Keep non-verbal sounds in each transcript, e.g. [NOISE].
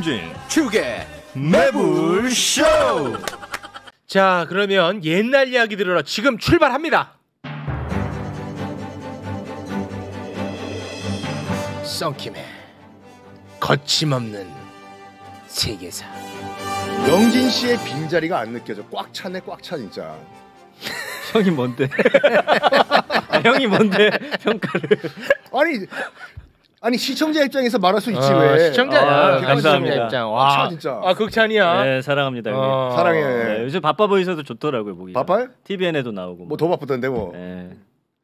김영진 축의 매불쇼 자 그러면 옛날 이야기 들으러 지금 출발합니다 썬킴의 거침없는 세계사 영진 씨의 빈자리가 안 느껴져 꽉 차네 꽉 차 진짜 [LAUGHS] 형이 뭔데? [LAUGHS] 아, 형이 뭔데 평가를? 아니 아니 시청자 입장에서 말할 수 있지 아, 왜? 시청자야. 아, 아 감사합니다. 입장. 와, 아, 진짜. 아 극찬이야. 네, 사랑합니다. 아, 사랑해. 아, 네, 요즘 바빠 보이서도 좋더라고요 보기. 바빠요? TVN에도 나오고. 뭐더 뭐 바쁘던데 뭐. 네.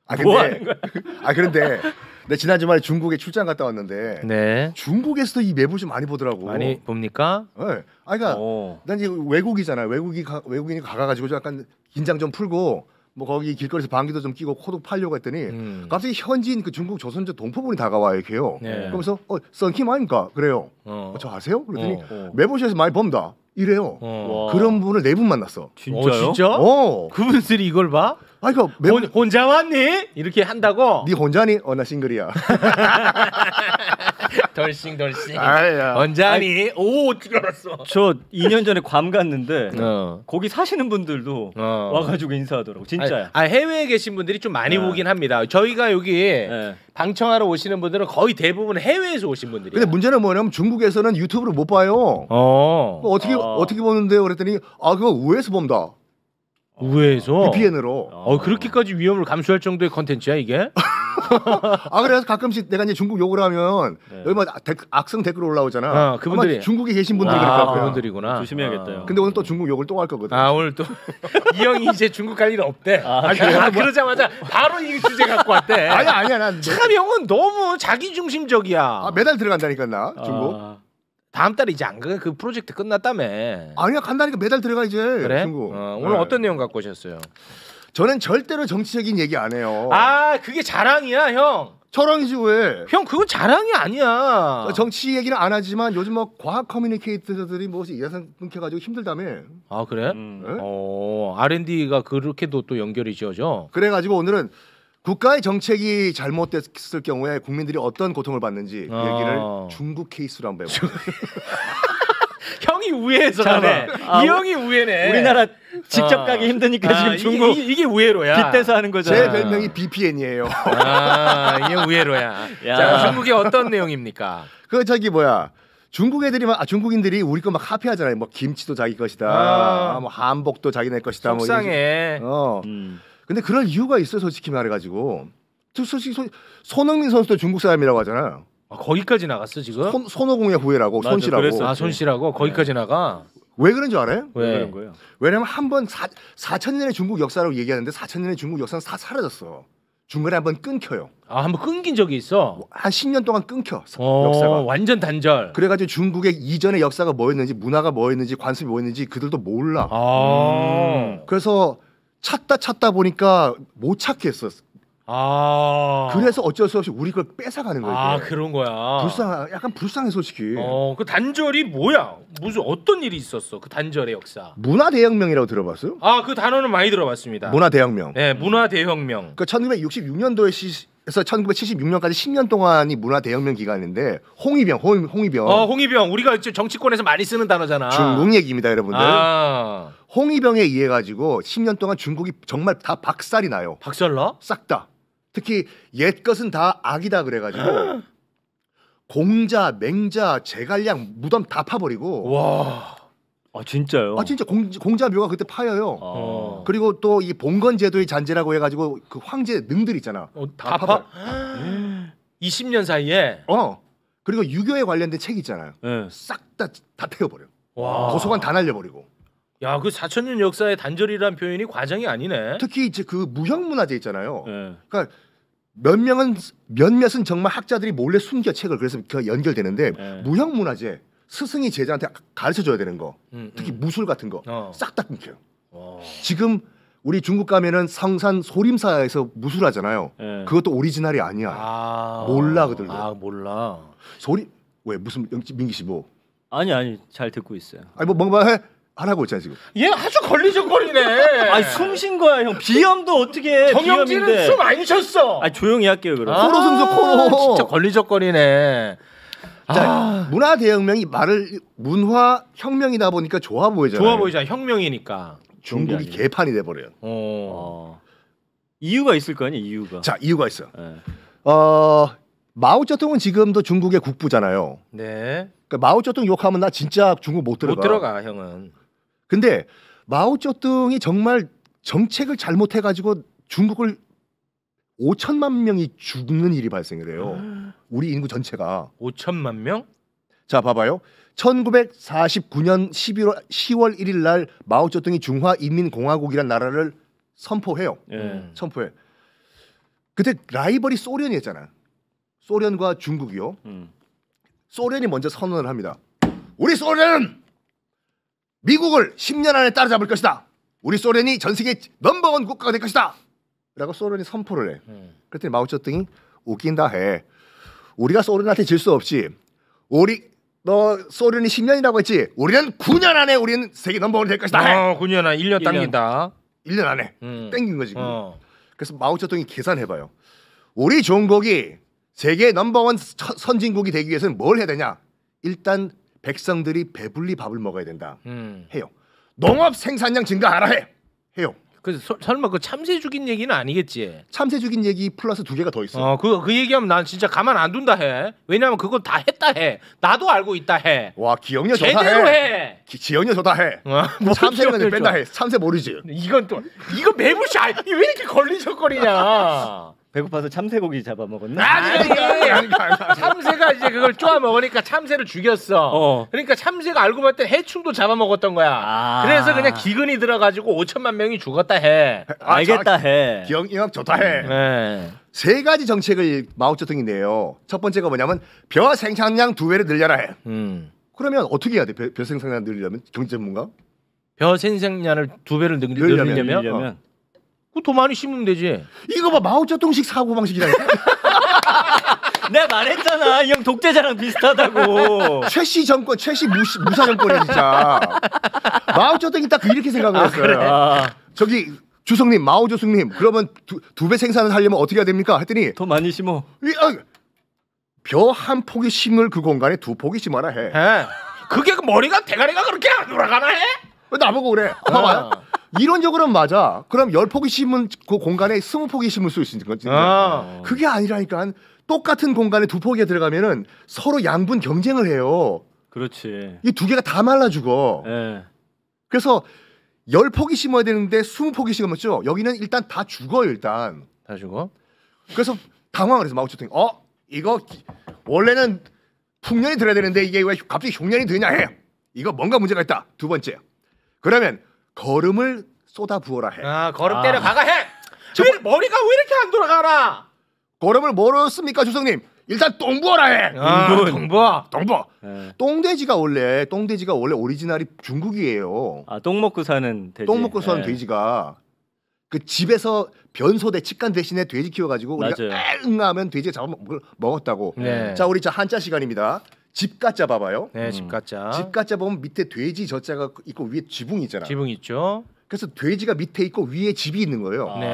아 뭐 근데 뭐아 [LAUGHS] 그런데 내 지난 주말에 중국에 출장 갔다 왔는데 네. 중국에서도 이 매부 좀 많이 보더라고. 많이 봅니까? 네. 아 그러니까 오. 어. 난 이제 외국이잖아요. 외국이 가, 외국인이 가가지고 약간 긴장 좀 풀고. 뭐 거기 길거리에서 방귀도 좀 끼고 코도 팔려고 했더니 음. 갑자기 현지인 그 중국 조선족 동포분이 다가와요 이렇게요. 네. 그러면서 어 썬킴 아닙니까? 그래요. 어. 어, 저 아세요? 그러더니 어. 어. 매보셔서 많이 범다. 이래요. 어. 그런 분을 네 분 만났어. 어, 진짜요? 진짜? 어. 그분들이 이걸 봐? 아 이거 매... 혼, 혼자 왔니? 이렇게 한다고? 네 혼자니? 어나 싱글이야. [LAUGHS] 덜싱덜싱. 아야. 원장이 오 어떻게 알았어? 저 2년 전에 괌 갔는데 어. 거기 사시는 분들도 어. 와가지고 인사하더라고 진짜야. 아 해외에 계신 분들이 좀 많이 네. 오긴 합니다. 저희가 여기 네. 방청하러 오시는 분들은 거의 대부분 해외에서 오신 분들이. 근데 문제는 뭐냐면 중국에서는 유튜브를 못 봐요. 어. 뭐 어떻게 아. 어. 떻게 보는데요? 그랬더니 아 그거 우에서 회 본다. 우회에서 아. VPN으로. 어, 그렇게까지 위험을 감수할 정도의 컨텐츠야 이게? [LAUGHS] [LAUGHS] 아 그래서 가끔씩 내가 이제 중국 욕을 하면 네. 여기 막 뭐 아, 악성 댓글 올라오잖아. 어, 그분들이 중국에 계신 분들이 아, 그럴 거야. 그분들이구나. 조심해야겠다. 아. 근데 오늘 또 중국 욕을 또 할 거거든. 아 오늘 또이 [LAUGHS] 형이 이제 중국 갈 일 없대. 아, 아니, 아, 아 뭐. 그러자마자 바로 이 주제 갖고 왔대. [LAUGHS] 아니야 아니야 난. 참 형은 너무 자기 중심적이야. 아, 매달 들어간다니까 나 중국. 아. 다음 달에 이제 안 가? 그 프로젝트 끝났다며. 아니야 간다니까 매달 들어가 이제 그래? 중국. 어, 오늘 네. 어떤 내용 갖고 오셨어요? 저는 절대로 정치적인 얘기 안 해요. 아 그게 자랑이야 형. 철왕이지 왜? 형 그건 자랑이 아니야. 정치 얘기는 안 하지만 요즘 뭐 과학 커뮤니케이터들이 무엇이 뭐 예산 끊겨가지고 힘들다며. 아 그래? 음. 네? 어 R&D가 그렇게도 또 연결이 지어져. 그래가지고 오늘은 국가의 정책이 잘못됐을 경우에 국민들이 어떤 고통을 받는지 그 아. 얘기를 중국 케이스로 한번 해볼게 [LAUGHS] [LAUGHS] 형이 우회잖아. 잘해. 아, 이 형이 우회네. 우리나라 아. 직접 아. 가기 힘드니까 아, 지금 중국 이게, 이게 우회로야. 빗대서 하는 거잖아. 제 별명이 BPN이에요. 아, 이게 우회로야. 야. 자, 중국이 어떤 내용입니까? 그 저기 뭐야? 중국 애들이 막 아, 중국인들이 우리 거막 카피하잖아요. 뭐 김치도 자기 것이다. 아. 아 뭐 한복도 자기네 것이다. 뭐 속상해. 뭐 어. 음. 근데 그럴 이유가 있어 솔직히 말해가지고. 솔직히 손, 손흥민 선수도 중국 사람이라고 하잖아요. 아, 거기까지 나갔어 지금? 손, 손오공의 후예라고 맞아, 손씨라고. 그랬었지. 아 손씨라고 거기까지 네. 나가. 왜 그런 줄 알아요? 왜, 왜 그런 거예요? 왜냐면 한번 4천 년의 중국 역사라고 얘기하는데 4천 년의 중국 역사는 다 사라졌어. 중간에 한 번 끊겨요. 아, 한번 끊긴 적이 있어. 한 10년 동안 끊겨. 어, 역사가 완전 단절. 그래 가지고 중국의 이전의 역사가 뭐였는지, 문화가 뭐였는지, 관습이 뭐였는지 그들도 몰라. 아~ 음. 그래서 찾다 찾다 보니까 못찾겠어 아. 그래서 어쩔 수 없이 우리 걸 뺏어가는 거예요. 아 그런 거야. 불쌍, 약간 불쌍해 솔직히. 어, 그 단절이 뭐야? 무슨 어떤 일이 있었어? 그 단절의 역사. 문화 대혁명이라고 들어봤어요? 아, 그 단어는 많이 들어봤습니다. 문화 대혁명. 네, 문화 대혁명. 그 1966년도에 시, 그서 1976년까지 10년 동안이 문화 대혁명 기간인데 홍위병, 홍, 홍위병. 어, 홍위병. 우리가 이제 정치권에서 많이 쓰는 단어잖아. 중국 얘기입니다, 여러분들. 아. 홍위병에 의해 가지고 10년 동안 중국이 정말 다 박살이 나요. 박살나? 싹 다. 특히 옛 것은 다 악이다 그래가지고 [GASPS] 공자, 맹자, 제갈량 무덤 다 파버리고. 와. 아 진짜요? 아 진짜 공, 공자 묘가 그때 파여요. 아. 그리고 또 이 봉건 제도의 잔재라고 해가지고 그 황제 능들 있잖아. 어, 다, 다 파. 20년 [GASPS] 사이에. 어. 그리고 유교에 관련된 책 있잖아요. 네. 싹다 다 태워버려. 와. 도서관 다 날려버리고. 야, 그 4천년 역사의 단절이란 표현이 과장이 아니네. 특히 이제 그 무형 문화재 있잖아요. 네. 그러니까 몇 명은 몇몇은 정말 학자들이 몰래 숨겨 책을 그래서 그 연결되는데 네. 무형 문화재 스승이 제자한테 가르쳐 줘야 되는 거. 음, 음. 특히 음. 무술 같은 거 싹다 어. 끊겨요. 와. 어. 지금 우리 중국 가면은 성산 소림사에서 무술하잖아요. 네. 예. 그것도 오리지널이 아니야. 아. 몰라 그들도. 아, 몰라. 소리 왜 무슨 민기 씨 뭐? 아니 아니 잘 듣고 있어요. 아니 뭐 뭔가 해. 안 하고 있잖아 지금. 얘 아주 걸리적거리네. [LAUGHS] 아니 숨쉰 거야 형. 비염도 어떻게 해. 정영진은 숨안 쉬었어. 아 조용히 할게요 그럼. 아, 코로 숨쉬 코로. 진짜 걸리적거리네. 자, 아. 문화 대혁명이 말을 문화 혁명이다 보니까 좋아 보이잖아요. 좋아 보이잖아. 혁명이니까. 중국이 개판이 돼 버려요. 어. 어. 이유가 있을 거 아니에요, 이유가. 자, 이유가 있어. 네. 어, 마오쩌둥은 지금도 중국의 국부잖아요. 네. 그러니까 마오쩌둥 욕하면 나 진짜 중국 못 들어가. 못 들어가, 형은. 근데 마오쩌둥이 정말 정책을 잘못해 가지고 중국을 5천만 명이 죽는 일이 발생을해요 음. 우리 인구 전체가 5천만 명? 자, 봐봐요. 1949년 11월 10월 1일 날 마오쩌둥이 중화인민공화국이란 나라를 선포해요. 예. 선포해. 그때 라이벌이 소련이었잖아. 소련과 중국이요. 음. 소련이 먼저 선언을 합니다. 우리 소련은 미국을 10년 안에 따라잡을 것이다. 우리 소련이 전 세계 넘버원 국가가 될 것이다. 라고 소련이 선포를 해. 음. 그랬더니 마오쩌둥이 웃긴다 해. 우리가 소련한테 질 수 없지. 우리 너 소련이 10년이라고 했지. 우리는 9년 안에 우리는 세계 넘버원 될 것이다. 해. 어, 9년 안에 1년, 1년. 당긴다. 1년 안에 음. 땡긴 거지. 어. 그래서 마오쩌둥이 계산해 봐요. 우리 종국이 세계 넘버원 선진국이 되기 위해서는 뭘 해야 되냐? 일단 백성들이 배불리 밥을 먹어야 된다 음. 해요. 농업 생산량 증가하라 해 해요. 그래서 설마 그 참새 죽인 얘기는 아니겠지? 참새 죽인 얘기 플러스 두 개가 더 있어. 어그그 그 얘기하면 난 진짜 가만 안 둔다 해. 왜냐면 하그건다 했다 해. 나도 알고 있다 해. 와 기억력 좋다 해. 해. 기, 기억력 좋다 해. 어, 뭐 참새는 뺀다 해. 참새 모르지. 이건 또 이거 매부시 아니 왜 이렇게 걸리적거리냐. 배고파서 참새고기 잡아먹었나? 아니, 아니, 아니, [LAUGHS] 참새가 이제 그걸 쪼아 먹으니까 참새를 죽였어. 어. 그러니까 참새가 알고 봤더니 해충도 잡아먹었던 거야. 아. 그래서 그냥 기근이 들어가지고 5천만 명이 죽었다 해. [LAUGHS] 아, 알겠다 해. 기억 영학 좋다 해. 네. 세 가지 정책을 마오쩌둥이 내요. 첫 번째가 뭐냐면 벼 생산량 두 배를 늘려라 해. 음. 그러면 어떻게 해야 돼? 벼, 벼 생산량 늘리려면 경제 전문가? 벼 생산량을 두 배를 늘, 늘리려면, 늘리려면? 어. 그더 많이 심으면 되지. 이거 봐 마오쩌둥식 사고 방식이다. 라 내가 말했잖아 이 형 독재자랑 비슷하다고. [LAUGHS] 최 씨 정권 최 씨 무사 정권이야 진짜. 마오쩌둥이 딱 이렇게 생각을 아, 했어요. 그래. 아. 저기 주성님 마오조승님 그러면 두 배 생산을 하려면 어떻게 해야 됩니까? 했더니 더 많이 심어. 아, 벼한 폭이 심을 그 공간에 두 폭이 심어라 해. 해. 그게 그 머리가 대가리가 그렇게 안 돌아가나 해? 왜 나보고 그래? 봐봐요. 아. 이론적으로는 맞아. 그럼 열 폭이 심은 그 공간에 스무 폭이 심을 수 있으니까. 아. 그게 아니라니까 똑같은 공간에 두 폭이 들어가면은 서로 양분 경쟁을 해요. 그렇지. 이 두 개가 다 말라 죽어. 네. 그래서 열 폭이 심어야 되는데 스무 폭이 심었죠. 여기는 일단 다 죽어요. 일단 다 죽어. 그래서 당황을 해서 마오쩌둥이 어 이거 원래는 풍년이 들어야 되는데 이게 왜 갑자기 흉년이 되냐 해. 이거 뭔가 문제가 있다. 두 번째. 그러면 걸음을 쏟아 부어라 해. 아 걸음 아. 때려 박아 해. 저... 왜, 머리가 왜 이렇게 안 돌아가나? 걸음을 뭐로 씁니까 조성님? 일단 똥 부어라 해. 아, 똥 부어. 똥 부어. 네. 똥돼지가 원래 똥돼지가 원래 오리지널이 중국이에요. 아똥 먹고 사는 돼지. 똥 먹고 사는 네. 돼지가 그 집에서 변소대 치간 대신에 돼지 키워가지고 우리가 응하면 돼지 잡아 먹었다고. 네. 자 우리 자 한자 시간입니다. 집가짜 봐봐요. 네, 집가짜. 음. 집가짜 보면 밑에 돼지 저자가 있고 위에 지붕이 있잖아. 지붕 있죠. 그래서 돼지가 밑에 있고 위에 집이 있는 거예요. 네.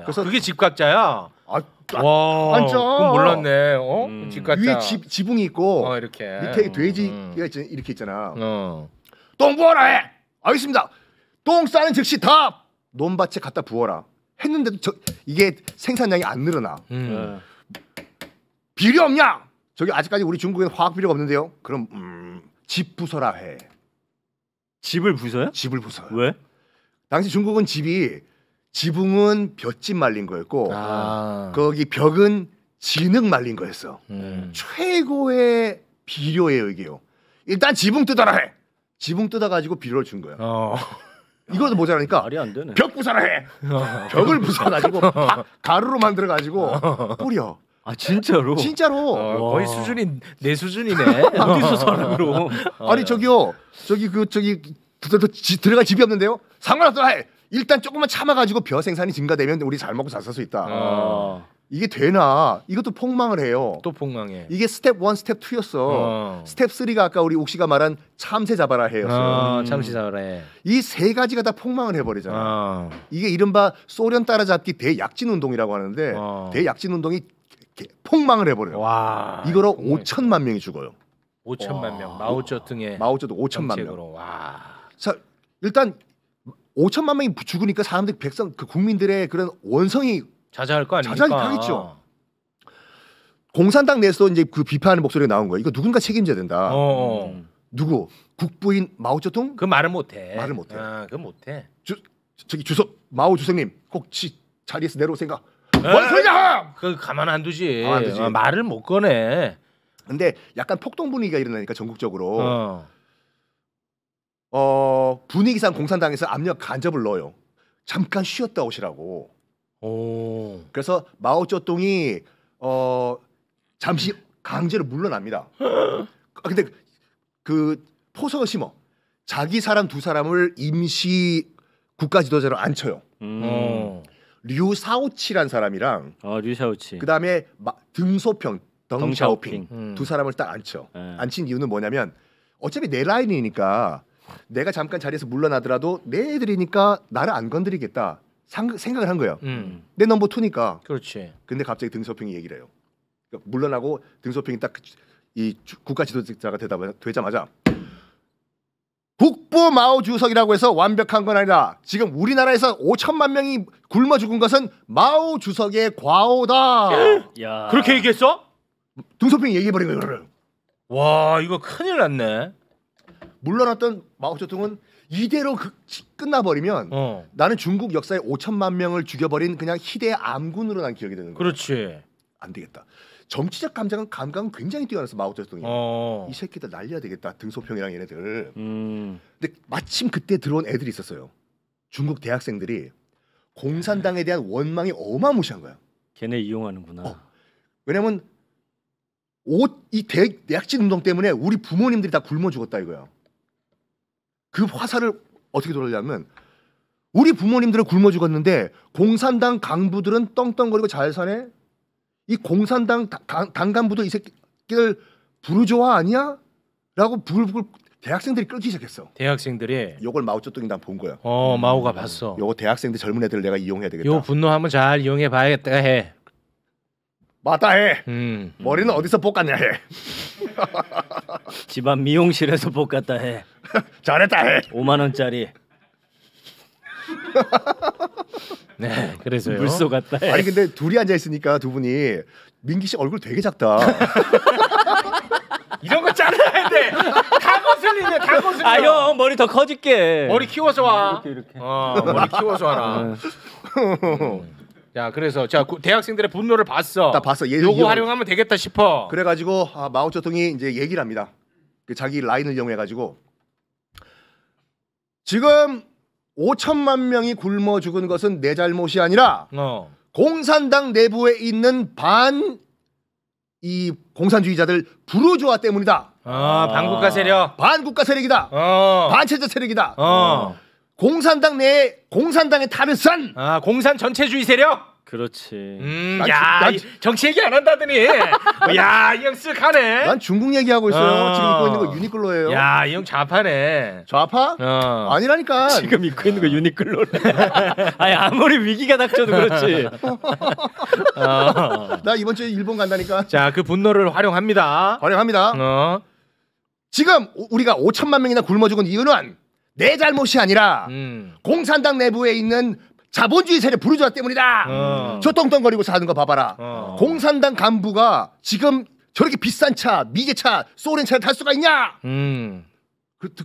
아. 그래서 그게 집가짜야. 아, 아, 와, 앉아. 그건 몰랐네. 어? 음. 집가짜. 위에 집 지붕이 있고 어, 이렇게 밑에 음, 돼지가 음. 이렇게 있잖아. 어. 똥 부어라 해. 알겠습니다. 똥 싸는 즉시 다 논밭에 갖다 부어라. 했는데도 저 이게 생산량이 안 늘어나. 음. 네. 비료 없냐? 저기 아직까지 우리 중국에는 화학 필요가 없는데요. 그럼 음, 집부서라 해. 집을 부서요 집을 부서요 왜? 당시 중국은 집이 지붕은 볏짚 말린 거였고 아. 거기 벽은 진흙 말린 거였어. 음. 최고의 비료예요 이게요. 일단 지붕 뜯어라 해. 지붕 뜯어가지고 비료를 준 거야. 어. 이것도 모자라니까 말이 안 되네. 벽부사라 해. 어. 벽을 부숴가지고 [LAUGHS] 가루로 만들어가지고 어. 뿌려. 아 진짜로? 진짜로. 어, 거의 수준이 내 수준이네. [LAUGHS] 어. 어디서 사람으로? 어. 아니 저기요, 저기 그 저기 들어갈 집이 없는데요. 상관없어. 일단 조금만 참아가지고 벼 생산이 증가되면 우리 잘 먹고 잘살수 있다. 어. 이게 되나? 이것도 폭망을 해요. 또 폭망해. 이게 스텝 1, 스텝 2였어. 어. 스텝 3가 아까 우리 옥씨가 말한 참새 잡아라 해였어. 어, 참새 잡아라 해. 이세 가지가 다 폭망을 해버리잖아. 어. 이게 이른바 소련 따라잡기 대약진 운동이라고 하는데 어. 대약진 운동이 폭망을 해버려요. 와, 이거로 5천만 명이 죽어요. 5천만 와. 명 마오쩌 등의 마오쩌도 5천만 명. 와. 자 일단 5천만 명이 죽으니까 사람들 백성 그 국민들의 그런 원성이 자자할 거아니니까 자자하겠죠. 공산당 내에서 이제 그 비판하는 목소리가 나온 거예요. 이거 누군가 책임져야 된다. 어. 어. 음. 누구? 국부인 마오쩌둥? 그 말을 못해. 말을 못해. 아, 그 못해. 주, 저기 주석 마오 주석님 혹시 자리에서 내려오세요. 뭔 소리야? 그 가만 안 두지. 안 두지. 어, 말을 못 꺼내. 근데 약간 폭동 분위기가 일어나니까 전국적으로 어, 어, 분위기상 공산당에서 압력 간접을 넣어요. 잠깐 쉬었다 오시라고. 오, 그래서 마오쩌둥이 어 잠시 강제로 물러납니다. 아, 근데 그 포석을 심어 자기 사람 두 사람을 임시 국가 지도자로 앉혀요. 음. 어. 류사오치란 사람이랑 어, 류샤오치. 그다음에 마, 등소평 덩샤오핑 덩샤오핑. 음. 두 사람을 딱 앉혀. 예. 앉힌 이유는 뭐냐면 어차피 내 라인이니까 내가 잠깐 자리에서 물러나더라도 내 애들이니까 나를 안 건드리겠다 상- 생각을 한 거예요. 음. 음. 내 넘버 투니까. 그렇지. 근데 갑자기 등소평이 얘기를 해요. 그러니까 물러나고 등소평이 딱 이 국가 지도자가 되다 되자마자 북부 마오 주석이라고 해서 완벽한 건 아니다. 지금 우리나라에서 5천만 명이 굶어 죽은 것은 마오 주석의 과오다. [GASPS] 야. 그렇게 얘기했어? 등소평이 얘기해버린 거예요. 와 이거 큰일 났네. 물러났던 마오쩌둥은 이대로 그, 끝나버리면 어. 나는 중국 역사에 5천만 명을 죽여버린 그냥 희대의 암군으로 난 기억이 되는 거야. 그렇지. 안 되겠다. 정치적 감정은 감각은 굉장히 뛰어나서 마오쩌둥이 어. 이 새끼들 날려야 되겠다 등소평이랑 얘네들. 음. 근데 마침 그때 들어온 애들이 있었어요. 중국 대학생들이 공산당에 대한 원망이 어마무시한 거야. 걔네 이용하는구나. 어. 왜냐면 옷 이 대약진 운동 때문에 우리 부모님들이 다 굶어 죽었다 이거야. 그 화살을 어떻게 돌리냐면 우리 부모님들은 굶어 죽었는데 공산당 강부들은 떵떵거리고 잘 사네 이 공산당 당, 당간부도 이 새끼들 부르조아 아니야? 라고 부글부글 대학생들이 끌기 시작했어. 대학생들이 요걸 마오쩌둥이 난본 거야. 어, 마오가 봤어. 음. 요거 대학생들 젊은 애들 내가 이용해야 되겠다. 요 분노 한번 잘 이용해 봐야겠다 해. 맞다 해. 음. 머리는 어디서 볶았냐 해. [LAUGHS] 집안 미용실에서 볶았다 해. [LAUGHS] 잘했다 해. 5만 원짜리. [LAUGHS] 네. [LAUGHS] 그래서요. 물소 같다. 아니 예. 근데 둘이 앉아 있으니까 두 분이 민기 씨 얼굴 되게 작다. [LAUGHS] 이런 거 잘라야 돼. 다 거슬리네. 다 거슬려. 아형 머리 더 커질게. 머리 키워서 와. 이렇게 이렇게. 어 머리 키워서 와라. 자 어. 음. 그래서 자 고- 대학생들의 분노를 봤어. 나 봤어. 얘 요거 이 활용하면 되겠다 싶어. 그래가지고 아, 마오쩌둥이 이제 얘기를 합니다. 그 자기 라인을 이용해가지고 지금 5천만 명이 굶어 죽은 것은 내 잘못이 아니라 어. 공산당 내부에 있는 반 이 공산주의자들 부르주아 때문이다. 아, 반국가 세력. 반국가 세력이다. 어. 반체제 세력이다. 어. 공산당 내에 공산당의 탈을 싼 아, 공산 전체주의 세력 그렇지. 음, 난, 야, 난, 정치 얘기 안 한다더니. 어, 야, 이형 쓱하네. 난 중국 얘기하고 있어요. 어. 지금 입고 있는 거 유니클로예요. 야, 이 형 좌파네. 좌파? 어. 아니라니까. 지금 입고 있는 거 유니클로래. [LAUGHS] 아니, 아무리 위기가 닥쳐도 그렇지. [LAUGHS] 어. 나 이번 주에 일본 간다니까. 자, 그 분노를 활용합니다. 활용합니다. 어. 지금 우리가 5천만 명이나 굶어 죽은 이유는 내 잘못이 아니라 음. 공산당 내부에 있는 자본주의 세력 부르주아 때문이다. 어. 저똥떵거리고 사는 거 봐봐라. 어. 공산당 간부가 지금 저렇게 비싼 차, 미제차, 소렌차를 탈 수가 있냐? 음. 그, 그,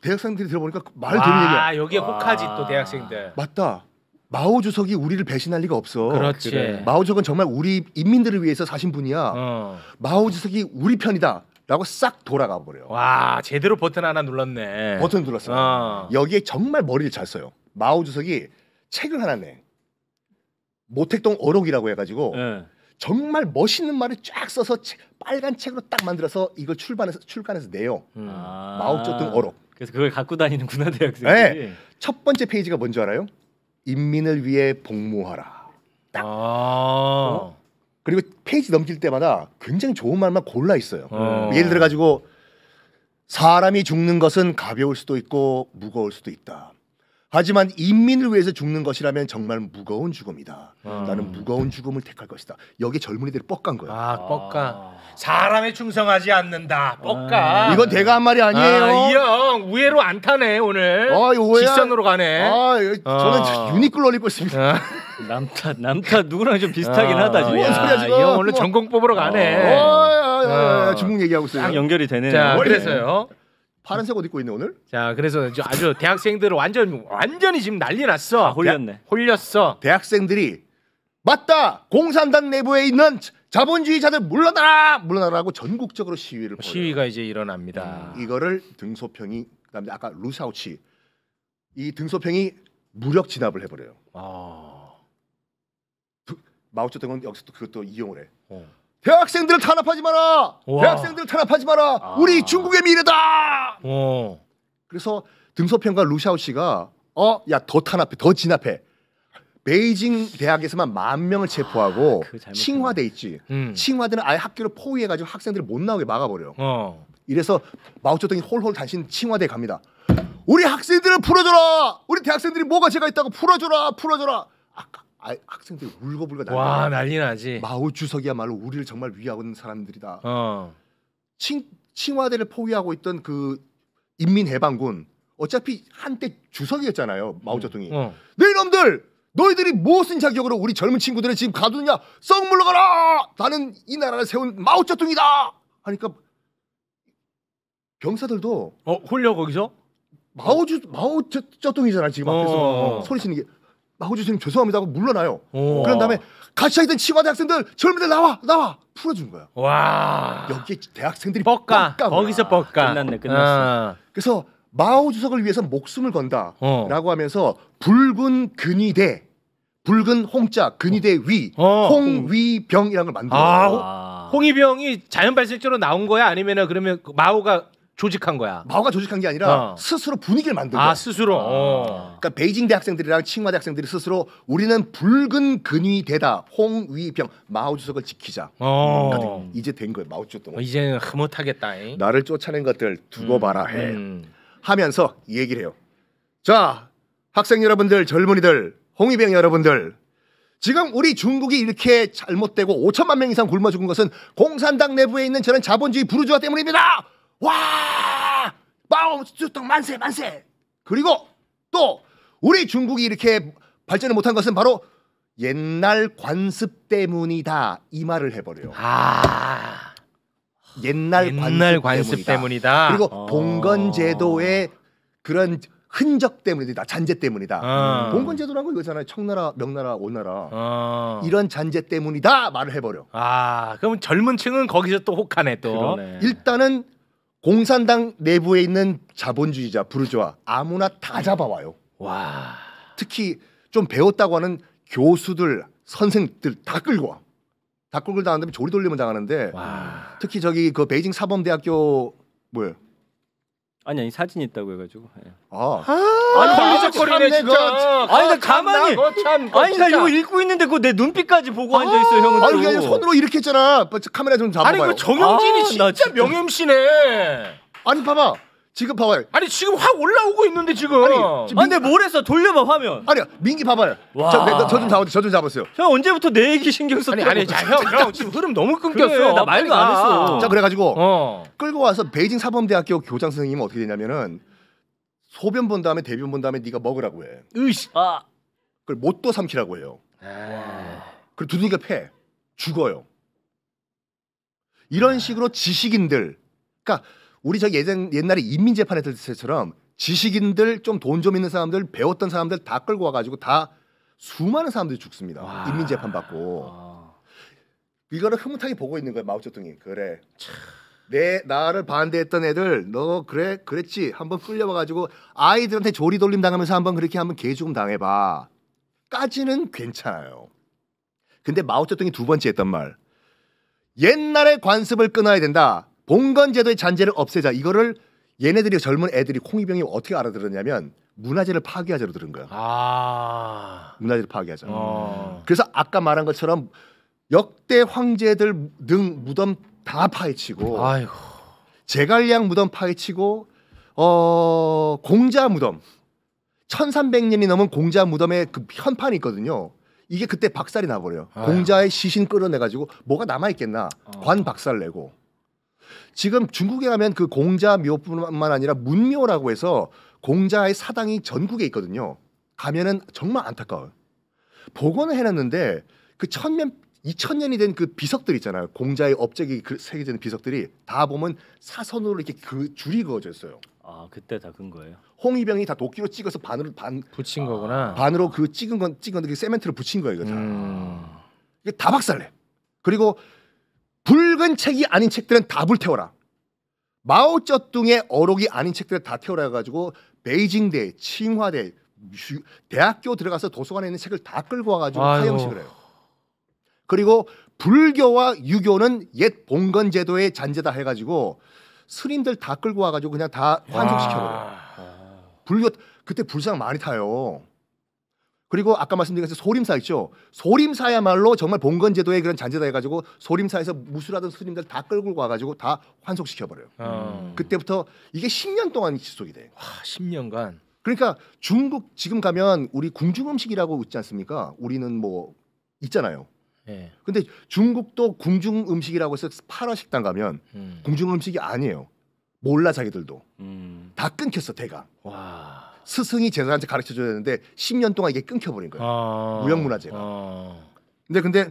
대학생들이 들어보니까 그 말 되는 얘기야. 아 여기에 혹하지 또 대학생들. 맞다. 마오 주석이 우리를 배신할 리가 없어. 그렇지. 그래. 마오 주석은 정말 우리 인민들을 위해서 사신 분이야. 어. 마오 주석이 우리 편이다. 라고 싹 돌아가 버려. 와 제대로 버튼 하나 눌렀네. 버튼 눌렀어. 어. 여기에 정말 머리를 잘 써요. 마오 주석이 책을 하나 내. 모택동 어록이라고 해가지고 네. 정말 멋있는 말을 쫙 써서 책, 빨간 책으로 딱 만들어서 이걸 출판해서 출간해서 내요. 음. 아~ 마오쩌둥 어록. 그래서 그걸 갖고 다니는구나 대학생들이. 네. 첫 번째 페이지가 뭔지 알아요? 인민을 위해 복무하라. 딱. 아~ 어? 그리고 페이지 넘길 때마다 굉장히 좋은 말만 골라 있어요. 어~ 예를 들어 가지고 사람이 죽는 것은 가벼울 수도 있고 무거울 수도 있다. 하지만 인민을 위해서 죽는 것이라면 정말 무거운 죽음이다. 아. 나는 무거운 죽음을 택할 것이다. 여기 젊은이들이 뻑간 거야. 아, 뻑가. 사람에 충성하지 않는다. 뻑가. 아. 이건 대가 한 말이 아니에요. 아, 이형 우회로 안 타네 오늘. 아, 오해야. 직선으로 가네. 아, 어. 저는 유니클 로리고 있습니다. 아. 남타 남타 누구랑 좀 비슷하긴 아. 하다 지금. 뭔 소리야 지금? 이형 오늘 전공 뽑으러 가네. 어, 어, 어, 중국 어. 얘기하고 있어요. 딱 연결이 되네. 자, 그래서요. 파란색 옷 입고 있네 오늘. 자, 그래서 아주 대학생들 완전 완전히 지금 난리 났어. 아, 홀렸네. 홀렸어. 대학생들이 맞다. 공산당 내부에 있는 자본주의자들 물러나라 물러나라고 전국적으로 시위를 벌여요. 시위가 이제 일어납니다. 음, 이거를 등소평이 그다음에 아까 루사우치 이 등소평이 무력 진압을 해버려요. 아... 마오쩌둥은 역시 또 그것도 이용을 해. 어. 대학생들을 탄압하지 마라. 우와. 대학생들을 탄압하지 마라. 아... 우리 중국의 미래다. 오. 어. 그래서 등서평과 루샤오 씨가 어, 야, 더 탄압해, 더 진압해. 베이징 대학에서만 만 명을 체포하고 아, 칭화돼 있지. 음. 칭화대는 아예 학교를 포위해가지고 학생들을 못 나오게 막아버려. 어. 이래서 마오쩌둥이 홀홀 단신 칭화대 에 갑니다. 우리 학생들을 풀어줘라. 우리 대학생들이 뭐가 제가 있다고 풀어줘라, 풀어줘라. 아까 아, 학생들이 울고불고 난리. 와 난리 나지. 마오 주석이야말로 우리를 정말 위하고 있는 사람들이다. 어. 칭 칭화대를 포위하고 있던 그 인민해방군 어차피 한때 주석이었잖아요 마오쩌둥이 음. 어. 네 이놈들 너희들이 무슨 뭐 자격으로 우리 젊은 친구들을 지금 가두느냐 썩 물러가라 나는 이 나라를 세운 마오쩌둥이다 하니까 병사들도 어 홀려 거기서 마오주 마오쩌둥이잖아 지금 어. 앞에서 어. 어, 소리치는 게 마오주님 죄송합니다 하고 물러나요 오. 어. 그런 다음에 같이 하던 치과대 학생들 젊은들 나와 나와 풀어준 거야 와 여기 대학생들이 뻑가 거기서 뻑까 끝났네 끝났어 아. 그래서 마오 주석을 위해서 목숨을 건다라고 어. 하면서 붉은 근위대 붉은 홍자 근위대 위 어. 어. 홍위병이라는 걸 만들어요. 아, 홍위병이 자연 발색적으로 나온 거야 아니면은 그러면 그 마오가 조직한 거야. 마오가 조직한 게 아니라 어. 스스로 분위기를 만든 아, 거야. 아 스스로. 어. 어. 그러니까 베이징 대학생들이랑 칭마 대학생들이 스스로 우리는 붉은 근위 대다 홍위병 마오 주석을 지키자. 어. 그러니까 이제 된 거야 마오 주석도 어, 이제는 흐뭇하겠다. 잉. 나를 쫓아낸 것들 두고 음. 봐라 해. 음. 하면서 얘기를 해요. 자 학생 여러분들 젊은이들 홍위병 여러분들 지금 우리 중국이 이렇게 잘못되고 5천만 명 이상 굶어 죽은 것은 공산당 내부에 있는 저런 자본주의 부르주아 때문입니다. 와! 마오 쭈뚱 만세 만세. 그리고 또 우리 중국이 이렇게 발전을 못한 것은 바로 옛날 관습 때문이다 이 말을 해버려요. 아 옛날, 옛날 관습, 때문이다. 때문이다. 그리고 어. 봉건제도의 그런 흔적 때문이다 잔재 때문이다. 어. 봉건제도라는 거 이거잖아요. 청나라, 명나라, 오나라 어. 이런 잔재 때문이다 말을 해버려. 아 그럼 젊은층은 거기서 또 혹하네 또. 그러네. 일단은 공산당 내부에 있는 자본주의자 부르주아 아무나 다 잡아와요. 와. 특히 좀 배웠다고 하는 교수들, 선생들 다 끌고 와. 다 끌고 다는 다음 조리 돌리면 당하는데 와. 특히 저기 그 베이징 사범대학교 뭐예요? 아니 아니 사진 있다고 해가지고. 예. 아. 아 아니 걸리적거리네 아, 진짜. 아, 아니 근 가만히. 참, 아니 나 이거 읽고 있는데 그 내 눈빛까지 보고 앉아 있어 형은. 아니 그냥 손으로 이렇게 했잖아. 뭐, 카메라 좀 잡아봐요. 아니 그 정영진이 진짜, 명ＭC네. 아니 봐봐. 지금 봐봐요. 아니 지금 확 올라오고 있는데 지금. 아니 지금 아, 민기... 근데 뭘 했어? 돌려봐 화면. 아니야 민기 봐봐요. 저좀 네, 잡았어. 저좀 잡았어요. 형 언제부터 내 얘기 신경 썼어? 아니 아니 형, 형 지금 흐름 너무 끊겼어. 그래, 나 말도 안 했어. 자 그래가지고 어. 끌고 와서 베이징 사범대학교 교장 선생님은 어떻게 되냐면은 소변 본 다음에 대변 본 다음에 네가 먹으라고 해. 으이씨. 아. 그걸 못도 삼키라고 해요. 아. 그리고 두둥이가 패 죽어요. 이런 식으로 지식인들, 그러니까. 우리 저 예전 옛날에 인민 재판했을 때처럼 지식인들 좀 돈좀 좀 있는 사람들 배웠던 사람들 다 끌고 와가지고 다 수많은 사람들이 죽습니다. 와. 인민 재판 받고 와. 아. 이거를 흐뭇하게 보고 있는 거예요 마오쩌둥이 그래. 내 나를 반대했던 애들 너 그래 그랬지 한번 끌려와가지고 아이들한테 조리 돌림 당하면서 한번 그렇게 한번 개죽음 당해봐 까지는 괜찮아요 근데 마오쩌둥이 두 번째 했던 말 옛날의 관습을 끊어야 된다 봉건 제도의 잔재를 없애자 이거를 얘네들이 젊은 애들이 콩이병이 어떻게 알아들었냐면 문화재를 파괴하자로 들은 거야. 아. 문화재를 파괴하자. 아. 그래서 아까 말한 것처럼 역대 황제들 등 무덤 다 파헤치고 아이고. 제갈량 무덤 파헤치고 어 공자 무덤 1300년이 넘은 공자 무덤에 그 현판이 있거든요. 이게 그때 박살이 나버려요. 아유. 공자의 시신 끌어내 가지고 뭐가 남아 있겠나? 아. 어. 관 박살 내고. 지금 중국에 가면 그 공자 묘뿐만 아니라 문묘라고 해서 공자의 사당이 전국에 있거든요. 가면은 정말 안타까워요. 복원을 해놨는데 그 천년 2 0 0 0 년이 된 그 비석들 있잖아요. 공자의 업적이 그 새겨진 비석들이 다 보면 사선으로 이렇게 그 줄이 그어져 있어요. 아 그때 다근 거예요. 홍위병이 다 도끼로 찍어서 반으로 반 붙인 아, 거구나. 반으로 그 찍은 건 찍은 그 세멘트로 붙인 거예요. 이거 다. 음. 이게 다 박살내. 그리고 붉은 책이 아닌 책들은 다 불태워라. 마오쩌둥의 어록이 아닌 책들을 다 태워라 해가지고 베이징대, 칭화대, 대학교 들어가서 도서관에 있는 책을 다 끌고 와가지고 사형식을 해요. 그리고 불교와 유교는 옛 봉건 제도의 잔재다 해가지고 스님들 다 끌고 와가지고 그냥 다 환속시켜버려요. 불교 그때 불상 많이 타요. 그리고 아까 말씀드린 것처럼 소림사 있죠. 소림사야말로 정말 봉건제도의 그런 잔재다 해가지고 소림사에서 무술하던 스님들 다 끌고 와가지고 다 환속시켜버려요. 어. 그때부터 이게 10년 동안 지속이 돼 와, 10년간. 그러니까 중국 지금 가면 우리 궁중 음식이라고 있지 않습니까? 우리는 뭐 있잖아요. 예. 근데 중국도 궁중 음식이라고 해서 파라 식당 가면 음. 궁중 음식이 아니에요. 몰라 자기들도 음. 다 끊겼어 대가. 와. 스승이 제자한테 가르쳐 줘야 되는데 10년 동안 이게 끊겨버린 거예요. 아... 무형문화재가. 아... 근데 근데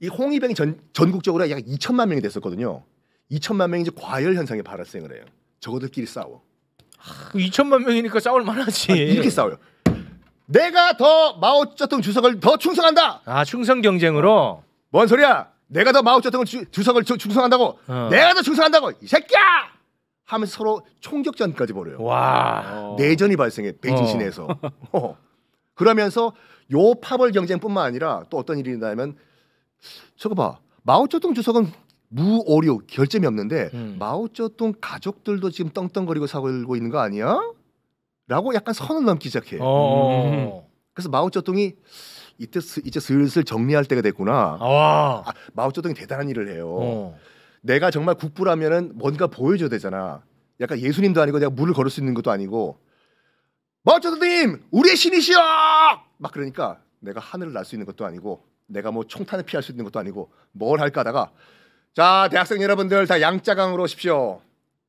이 홍위병이 전, 전국적으로 약 2천만 명이 됐었거든요. 2천만 명이 이제 과열 현상이 발생을 해요. 저거들끼리 싸워. 아, 그 2천만 명이니까 싸울 만하지. 아 이렇게 싸워요. 내가 더 마오쩌둥 주석을 더 충성한다. 아 충성 경쟁으로. 뭔 소리야? 내가 더 마오쩌둥 주석을 충성한다고. 어. 내가 더 충성한다고 이 새끼야. 하면서 서로 총격전까지 벌여요. 와. 어. 내전이 발생해 베이징 시내에서. 어. [LAUGHS] 어. 그러면서 요 파벌 경쟁뿐만 아니라 또 어떤 일이 일어나면 저거 봐. 마오쩌둥 주석은 무오류 결점이 없는데 음. 마오쩌둥 가족들도 지금 떵떵거리고 사고 있는 거 아니야? 라고 약간 선을 넘기 시작해. 어, 음. 그래서 마오쩌둥이 이때 이제 슬슬 정리할 때가 됐구나. 아, 아 마오쩌둥이 대단한 일을 해요. 어. 내가 정말 국부라면은 뭔가 보여줘야 되잖아. 약간 예수님도 아니고 내가 물을 걸을 수 있는 것도 아니고 마천사님 우리의 신이시여 막 그러니까 내가 하늘을 날 수 있는 것도 아니고 내가 뭐 총탄을 피할 수 있는 것도 아니고 뭘 할까 하다가 자 대학생 여러분들 다 양자강으로 오십시오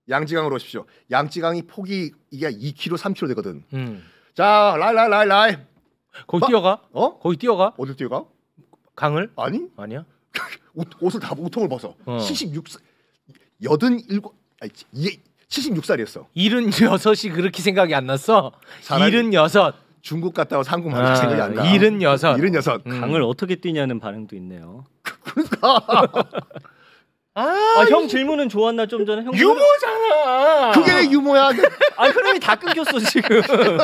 양지강으로 오십시오 양지강이 폭이 이게 2km 3km 되거든 음. 자 라이 라이 라이 라이 거기 마, 뛰어가 어 거기 뛰어가 어디 뛰어가 강을 아니 아니야 [LAUGHS] 옷, 을다 우통을 벗어. 어. 76살 여든 일아 76살이었어. 76이 그렇게 생각이 안 났어. 76 중국 갔다 와서 한국 말이 아, 생각이 안 나. 76 76 음. 강을 어떻게 뛰냐는 반응도 있네요. [LAUGHS] 그러니까 아, 아, 형 질문은 좋았나 좀 전에 형 유머잖아. 그게 왜 유머야? [LAUGHS] 아 흐름이 다 끊겼어 지금.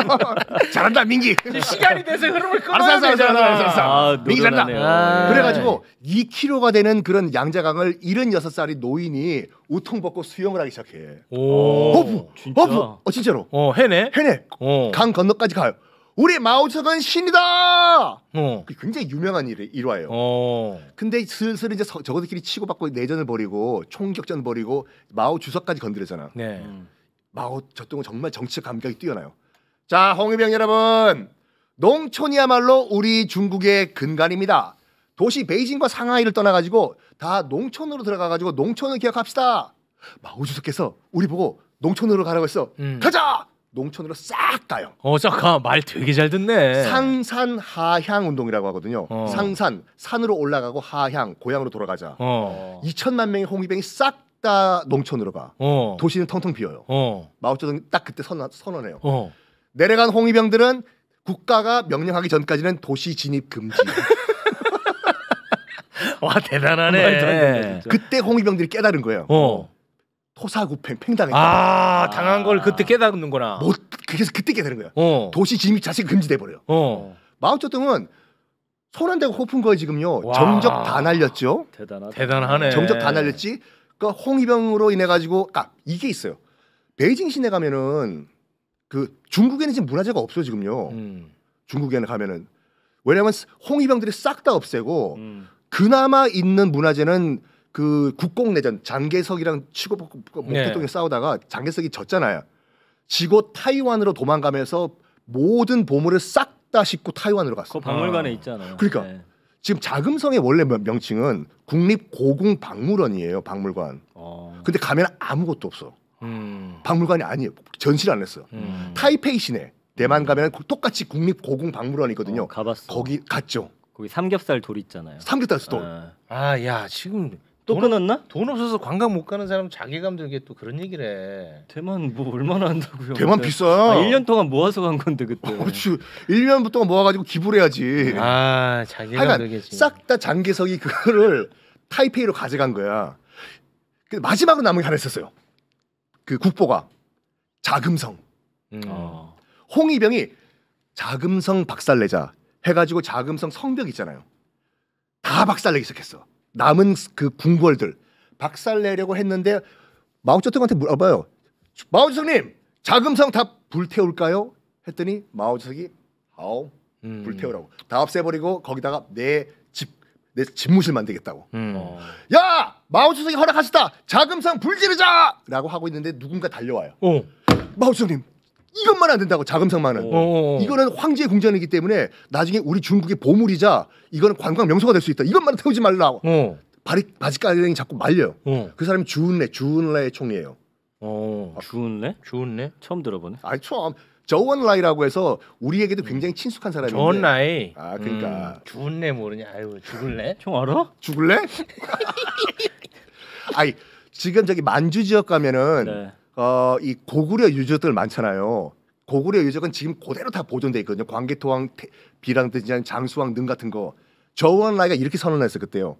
[LAUGHS] 잘한다 민기. 시간이 돼서 흐름을 끊어야 알았어, 알았어, 되잖아. 알았어, 알았어. 아, 민기 잘한다. 아. 그래가지고 2kg가 되는 그런 양자강을 76살이 노인이 우통 벗고 수영을 하기 시작해. 오. 허 진짜? 어 진짜로. 어해내 해내. 어. 강 건너까지 가요. 우리 마오쩌둥은 신이다. 어. 굉장히 유명한 일, 일화예요. 어. 근데 슬슬 이제 서, 저거들끼리 치고받고 내전을 벌이고 총격전 벌이고 마오 주석까지 건드렸잖아. 네. 음. 마오 저동은 정말 정치적 감각이 뛰어나요. 자, 홍위병 여러분, 농촌이야말로 우리 중국의 근간입니다. 도시 베이징과 상하이를 떠나가지고 다 농촌으로 들어가가지고 농촌을 기억합시다. 마오 주석께서 우리 보고 농촌으로 가라고 했어. 음. 가자. 농촌으로 싹 가요. 어, 싹 가. 말 되게 잘 듣네. 상산 하향 운동이라고 하거든요. 어. 상산 산으로 올라가고 하향 고향으로 돌아가자. 어. 2천만 명의 홍위병이 싹 다 농촌으로 가. 어. 도시는 텅텅 비어요. 어. 마오쩌둥이 딱 그때 선언, 선언해요. 어. 내려간 홍위병들은 국가가 명령하기 전까지는 도시 진입 금지. [LAUGHS] 와 대단하네. 그때 홍위병들이 깨달은 거예요. 어. 토사구팽 팽당했다. 아 당한 걸 그때 아. 깨닫는구나. 못 그래서 그때 깨달은 거야. 어. 도시 진입 자체가 금지돼 버려요. 어. 마오쩌둥은 손안 대고 호픈 거에 지금요. 와. 정적 다 날렸죠. 대단하다. 대단하네. 정적 다 날렸지. 그러니까 홍위병으로 인해 가지고 아 이게 있어요. 베이징 시내 가면은 그 중국에는 지금 문화재가 없어 지금요. 음. 중국에는 가면은 왜냐면 홍위병들이 싹 다 없애고 음. 그나마 있는 문화재는 그 국공내전 장개석이랑 치고 목포동에 네. 싸우다가 장개석이 졌잖아요. 지고 타이완으로 도망가면서 모든 보물을 싹 다 싣고 타이완으로 갔어. 그 박물관에 아. 있잖아요. 그러니까 네. 지금 자금성의 원래 명칭은 국립고궁박물원이에요. 박물관. 어. 근데 가면 아무것도 없어. 음. 박물관이 아니에요. 전시를 안 했어요. 음. 타이페이 시내 대만 가면 똑같이 국립고궁박물원이거든요. 어, 가봤어. 거기 갔죠. 거기 삼겹살 돌 있잖아요. 삼겹살 돌. 네. 아, 야 지금 또 돈, 끊었나? 돈 없어서 관광 못 가는 사람 자괴감 들게 또 그런 얘기를 해. 대만 뭐 얼마나 한다고요? 대만 비싸. 아, 1년 동안 모아서 간 건데 그때. 그렇 1년 동안 모아가지고 기부를 해야지. 아 자괴감 들겠지. 싹다 장개석이 그거를 타이페이로 가져간 거야. 그 마지막으로 남은 게 하나 있었어요. 그 국보가 자금성. 음. 어. 홍이병이 자금성 박살내자 해가지고 자금성 성벽 있잖아요. 다 박살내기 시작했어. 남은 그 궁궐들 박살 내려고 했는데 마오쩌둥한테 물어봐요. 마오쩌둥님 자금성 다 불태울까요? 했더니 마오쩌둥이 아우 음. 불태우라고 다 없애버리고 거기다가 내 집 내 집무실 만들겠다고. 음. 어. 야 마오쩌둥이 허락하셨다. 자금성 불지르자라고 하고 있는데 누군가 달려와요. 어. 마오쩌둥님 이것만 안 된다고 자금상만은 어, 어, 어. 이거는 황제의 궁전이기 때문에 나중에 우리 중국의 보물이자 이거는 관광 명소가 될 수 있다 이것만 태우지 말라 고 바리, 바지가랭이 자꾸 말려요 어. 그 사람이 주은래 주은래 총이에요 아, 주은래 주은래 처음 들어보네 아니 처음 저원라이라고 해서 우리에게도 굉장히 친숙한 사람인데 저원라이 아 그러니까 음, 주은래 모르냐 아유 죽을래 [LAUGHS] 총 알아 죽을래 [LAUGHS] 아이 지금 저기 만주 지역 가면은 네. 어, 이 고구려 유적들 많잖아요. 고구려 유적은 지금 그대로 다 보존돼 있거든요. 광개토왕 비랑대장 장수왕 등 같은 거. 저원 라이가 이렇게 선언했어 그때요.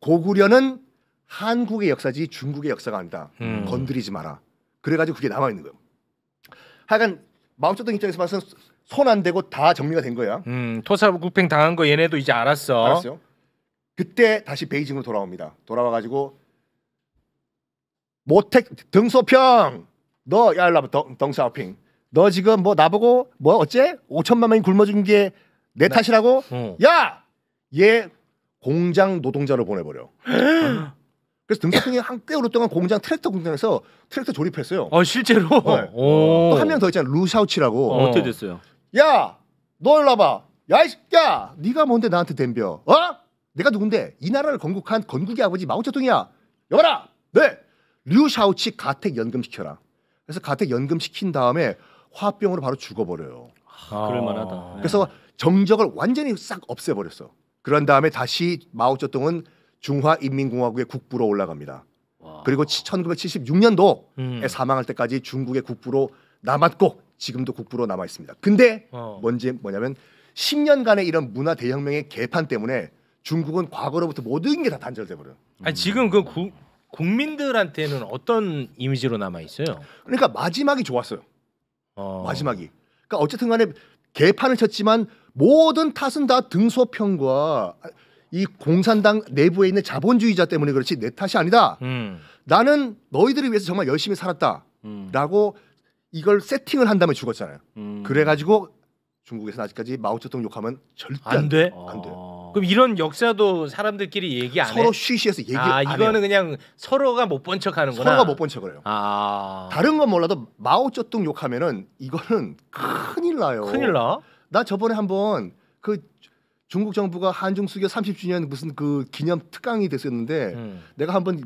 고구려는 한국의 역사지 중국의 역사가 아니다. 음. 건드리지 마라. 그래가지고 그게 남아 있는 거예요. 하여간 마음쩌둥 입장에서 봐서 손안 대고 다 정리가 된 거야. 음, 토사구팽 당한 거 얘네도 이제 알았어. 알았어요. 그때 다시 베이징으로 돌아옵니다. 돌아와가지고 모택 등소평 너야 일로 와봐 덩사오핑 너 지금 뭐 나보고 뭐 어째 5천만 명이 굶어준 게내 탓이라고 어. 야얘 공장 노동자로 보내버려 [GASPS] 그래서 등소평이 한꽤 오랫동안 공장 트랙터 공장에서 트랙터 조립했어요 어 실제로 네. 어. 또한 명 더 있잖아 루샤우치라고 어. 떻게 됐어요 야너 일로 와봐 야이야 네가 뭔데 나한테 댐벼 어 내가 누군데 이 나라를 건국한 건국의 아버지 마오쩌둥이야 여봐라 네 류샤오치 가택 연금시켜라. 그래서 가택 연금시킨 다음에 화병으로 바로 죽어버려요. 아, 그럴만하다. 아. 그래서 정적을 완전히 싹 없애버렸어. 그런 다음에 다시 마오쩌둥은 중화인민공화국의 국부로 올라갑니다. 와. 그리고 1976년도에 음. 사망할 때까지 중국의 국부로 남았고 지금도 국부로 남아 있습니다. 근데 어. 뭔지 뭐냐면 10년간의 이런 문화 대혁명의 개판 때문에 중국은 과거로부터 모든 게 다 단절돼 버려. 요 아니 지금 그 구, 국민들한테는 어떤 이미지로 남아 있어요? 그러니까 마지막이 좋았어요. 어... 마지막이. 그러니까 어쨌든 간에 개판을 쳤지만 모든 탓은 다 등소평과 이 공산당 내부에 있는 자본주의자 때문에 그렇지 내 탓이 아니다. 음. 나는 너희들을 위해서 정말 열심히 살았다라고 음. 이걸 세팅을 한 다음에 죽었잖아요. 음. 그래가지고 중국에서는 아직까지 마오쩌둥 욕하면 절대 안, 돼. 안 돼. 안 아. 돼. 어. 그럼 이런 역사도 사람들끼리 얘기 안 서로 해? 서로 쉬쉬해서 얘기 아, 안 해요. 이거는 그냥 서로가 못 본 척하는구나. 서로가 못 본 척을 해요. 아... 다른 건 몰라도 마오쩌둥 욕하면은 이거는 큰일 나요. 큰일 나? 나 저번에 한번 그 중국 정부가 한중 수교 30주년 무슨 그 기념 특강이 됐었는데 음. 내가 한번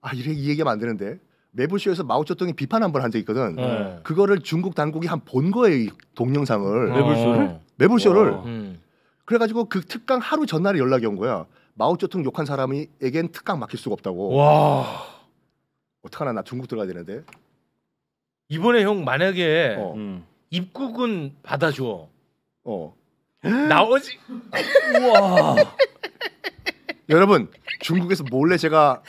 아 이래 이 얘기하면 안 되는데 매부쇼에서 마오쩌둥이 비판 한 번 한적 있거든. 음. 그거를 중국 당국이 한 본 거예요 동영상을 어. 매부쇼를 매부쇼를 어. 음. 그래가지고 그 특강 하루 전날에 연락이 온 거야. 마오쩌둥 욕한 사람이에겐 특강 맡길 수가 없다고. 와. 어떡하나 나 중국 들어가야 되는데. 이번에 형 만약에 어. 음. 입국은 받아줘. 어. 나오지. [LAUGHS] 우와. 여러분 중국에서 몰래 제가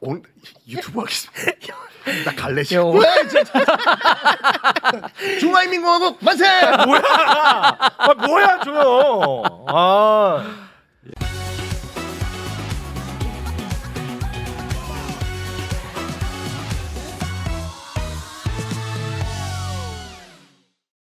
오늘 유튜브 하겠습니다. [LAUGHS] 나 갈래 씨. [LAUGHS] 중화인민공화국 만세! 아, 뭐야? 아, 뭐야, 저요? 아.